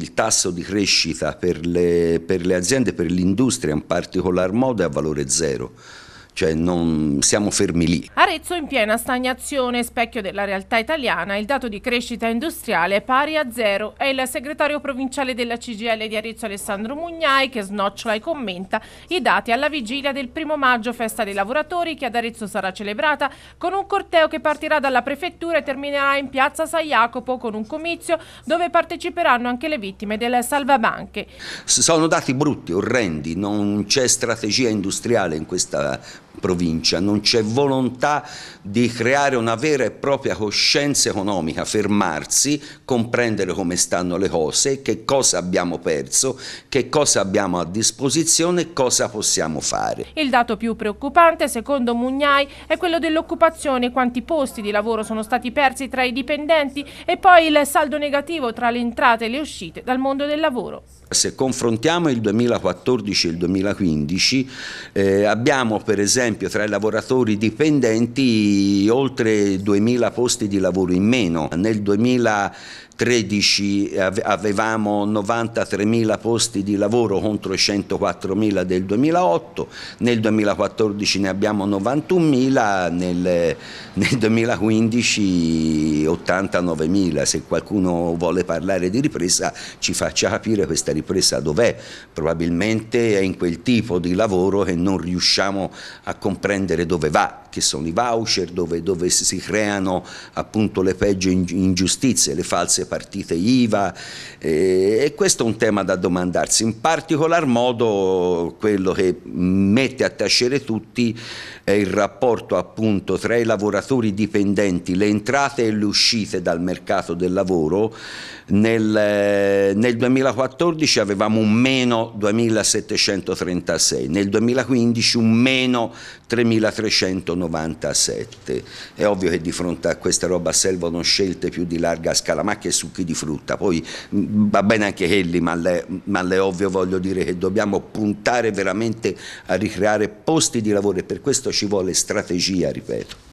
Il tasso di crescita per le, per le aziende, per l'industria in particolar modo è a valore zero cioè non siamo fermi lì. Arezzo in piena stagnazione, specchio della realtà italiana, il dato di crescita industriale è pari a zero. È il segretario provinciale della CGL di Arezzo Alessandro Mugnai che snocciola e commenta i dati alla vigilia del primo maggio, festa dei lavoratori che ad Arezzo sarà celebrata con un corteo che partirà dalla prefettura e terminerà in piazza San Jacopo con un comizio dove parteciperanno anche le vittime delle salvabanche. Sono dati brutti, orrendi, non c'è strategia industriale in questa provincia, non c'è volontà di creare una vera e propria coscienza economica, fermarsi, comprendere come stanno le cose, che cosa abbiamo perso, che cosa abbiamo a disposizione e cosa possiamo fare. Il dato più preoccupante, secondo Mugnai, è quello dell'occupazione, quanti posti di lavoro sono stati persi tra i dipendenti e poi il saldo negativo tra le entrate e le uscite dal mondo del lavoro. Se confrontiamo il 2014 e il 2015 eh, abbiamo per esempio esempio tra i lavoratori dipendenti oltre 2.000 posti di lavoro in meno. Nel 2013 avevamo 93.000 posti di lavoro contro i 104.000 del 2008, nel 2014 ne abbiamo 91.000, nel, nel 2015 89.000. Se qualcuno vuole parlare di ripresa ci faccia capire questa ripresa dov'è. Probabilmente è in quel tipo di lavoro che non riusciamo a a comprendere dove va che sono i voucher dove, dove si creano appunto le peggio ingiustizie, le false partite IVA eh, e questo è un tema da domandarsi, in particolar modo quello che mette a tacere tutti è il rapporto appunto tra i lavoratori dipendenti, le entrate e le uscite dal mercato del lavoro, nel, eh, nel 2014 avevamo un meno 2736, nel 2015 un meno 3390 97. È ovvio che di fronte a questa roba servono scelte più di larga scala, ma che succhi di frutta, poi mm, va bene anche quelli, ma è ovvio voglio dire che dobbiamo puntare veramente a ricreare posti di lavoro e per questo ci vuole strategia, ripeto.